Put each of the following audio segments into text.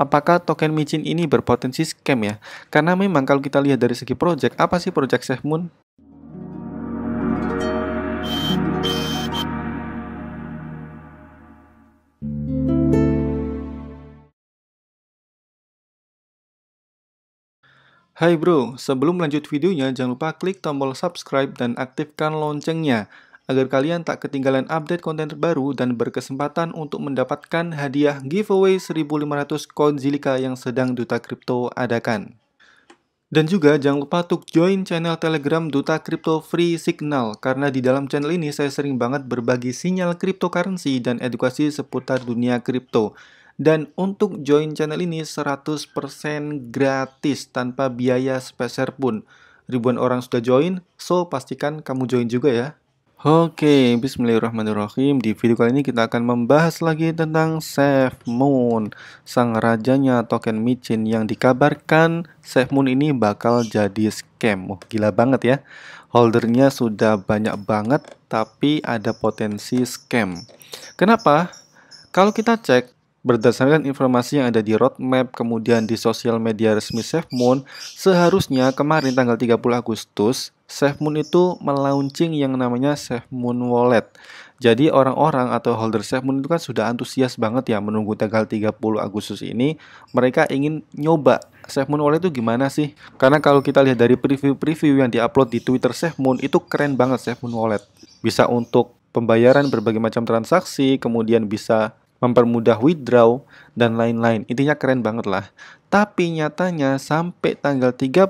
apakah token micin ini berpotensi scam ya? Karena memang kalau kita lihat dari segi project, apa sih project Safe Moon? Hai bro, sebelum lanjut videonya jangan lupa klik tombol subscribe dan aktifkan loncengnya agar kalian tak ketinggalan update konten terbaru dan berkesempatan untuk mendapatkan hadiah giveaway 1500 koin Zilika yang sedang Duta Kripto adakan. Dan juga jangan lupa untuk join channel Telegram Duta Crypto Free Signal karena di dalam channel ini saya sering banget berbagi sinyal cryptocurrency dan edukasi seputar dunia kripto. Dan untuk join channel ini 100% gratis tanpa biaya speser pun. Ribuan orang sudah join, so pastikan kamu join juga ya. Oke, okay, bismillahirrahmanirrahim. Di video kali ini kita akan membahas lagi tentang Safe Moon, sang rajanya token micin yang dikabarkan Safe Moon ini bakal jadi scam. Oh, gila banget ya. Holdernya sudah banyak banget, tapi ada potensi scam. Kenapa? Kalau kita cek Berdasarkan informasi yang ada di roadmap, kemudian di sosial media resmi SafeMoon, seharusnya kemarin tanggal 30 Agustus, SafeMoon itu melaunching yang namanya SafeMoon Wallet. Jadi orang-orang atau holder SafeMoon itu kan sudah antusias banget ya menunggu tanggal 30 Agustus ini. Mereka ingin nyoba SafeMoon Wallet itu gimana sih? Karena kalau kita lihat dari preview-preview yang diupload di Twitter SafeMoon itu keren banget SafeMoon Wallet. Bisa untuk pembayaran berbagai macam transaksi, kemudian bisa mempermudah withdraw, dan lain-lain. Intinya keren banget lah. Tapi nyatanya sampai tanggal 31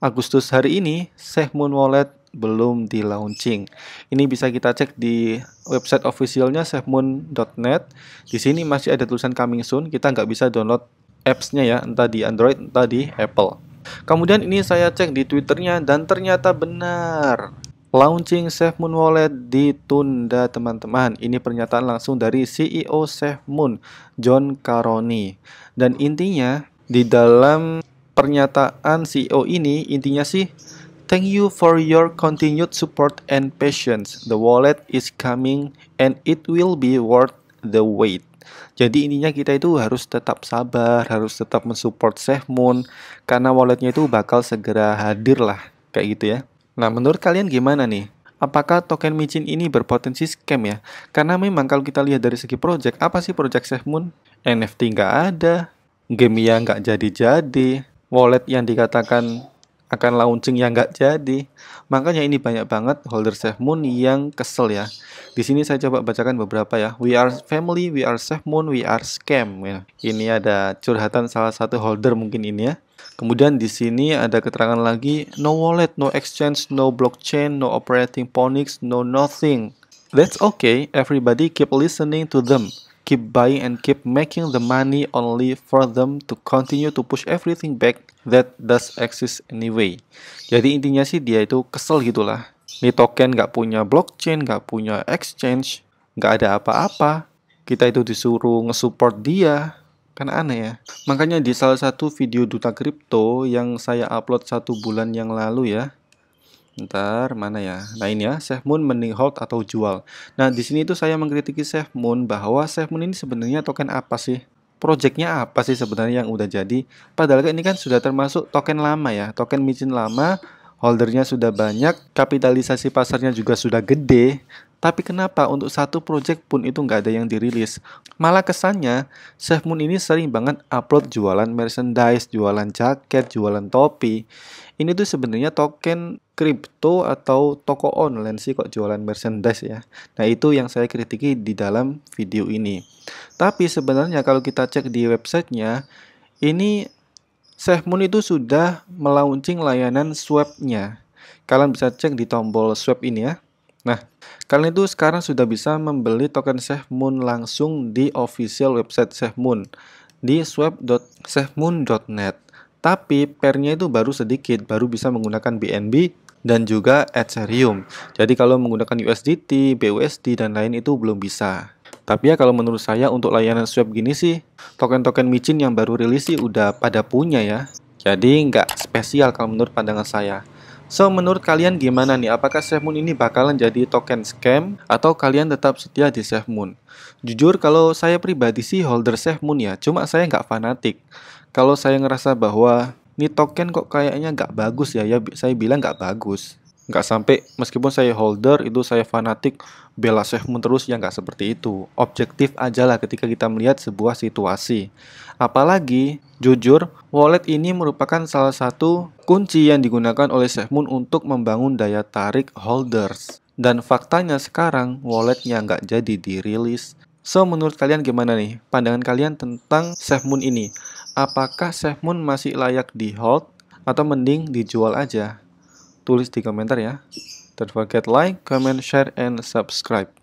Agustus hari ini, Sehmoon Wallet belum di launching. Ini bisa kita cek di website officialnya sehmoon.net. Di sini masih ada tulisan coming soon. Kita nggak bisa download apps-nya ya, entah di Android, entah di Apple. Kemudian ini saya cek di Twitternya dan ternyata benar. Launching SafeMoon Wallet ditunda teman-teman. Ini pernyataan langsung dari CEO SafeMoon, John Caroni. Dan intinya di dalam pernyataan CEO ini intinya sih Thank you for your continued support and patience. The wallet is coming and it will be worth the wait. Jadi intinya kita itu harus tetap sabar, harus tetap mensupport SafeMoon karena walletnya itu bakal segera hadir lah kayak gitu ya. Nah, menurut kalian gimana nih? Apakah token micin ini berpotensi scam ya? Karena memang kalau kita lihat dari segi project, apa sih project Moon? NFT nggak ada, game yang nggak jadi-jadi, wallet yang dikatakan akan launching yang nggak jadi. Makanya ini banyak banget holder Moon yang kesel ya. Di sini saya coba bacakan beberapa ya. We are family, we are Moon, we are scam ya. Ini ada curhatan salah satu holder mungkin ini ya. Kemudian di sini ada keterangan lagi, no wallet, no exchange, no blockchain, no operating ponics, no nothing. That's okay, everybody keep listening to them. Keep buying and keep making the money only for them to continue to push everything back that does exist anyway. Jadi intinya sih dia itu kesel gitulah. Ini token nggak punya blockchain, nggak punya exchange, nggak ada apa-apa. Kita itu disuruh nge-support dia, Kan aneh ya. Makanya di salah satu video duta kripto yang saya upload satu bulan yang lalu ya. Ntar mana ya? Nah ini ya, Chef Moon mending hold atau jual. Nah di sini itu saya mengkritiki Chef Moon bahwa Chef Moon ini sebenarnya token apa sih? Projectnya apa sih sebenarnya yang udah jadi? Padahal kan ini kan sudah termasuk token lama ya, token micin lama holdernya sudah banyak, kapitalisasi pasarnya juga sudah gede, tapi kenapa untuk satu project pun itu nggak ada yang dirilis? Malah kesannya, Chef Moon ini sering banget upload jualan merchandise, jualan jaket, jualan topi. Ini tuh sebenarnya token crypto atau toko online sih kok jualan merchandise ya. Nah itu yang saya kritiki di dalam video ini. Tapi sebenarnya kalau kita cek di websitenya, ini Chef Moon itu sudah melaunching layanan swapnya. Kalian bisa cek di tombol swap ini ya. Nah, kalian itu sekarang sudah bisa membeli token SafeMoon langsung di official website SafeMoon di swap.safemoon.net. Tapi pernya itu baru sedikit, baru bisa menggunakan BNB dan juga Ethereum. Jadi kalau menggunakan USDT, BUSD dan lain itu belum bisa. Tapi ya kalau menurut saya untuk layanan swap gini sih, token-token micin yang baru rilis sih udah pada punya ya. Jadi nggak spesial kalau menurut pandangan saya. So, menurut kalian gimana nih? Apakah Moon ini bakalan jadi token scam atau kalian tetap setia di Moon? Jujur, kalau saya pribadi sih holder Moon ya, cuma saya nggak fanatik. Kalau saya ngerasa bahwa ini token kok kayaknya nggak bagus ya, ya saya bilang nggak bagus nggak sampai meskipun saya holder itu saya fanatik bela Sehmun terus yang nggak seperti itu objektif aja lah ketika kita melihat sebuah situasi apalagi jujur wallet ini merupakan salah satu kunci yang digunakan oleh Sehmun untuk membangun daya tarik holders dan faktanya sekarang walletnya nggak jadi dirilis So, menurut kalian gimana nih pandangan kalian tentang Sehmun ini? Apakah Sehmun masih layak di hold atau mending dijual aja? tulis di komentar ya. Don't forget like, comment, share, and subscribe.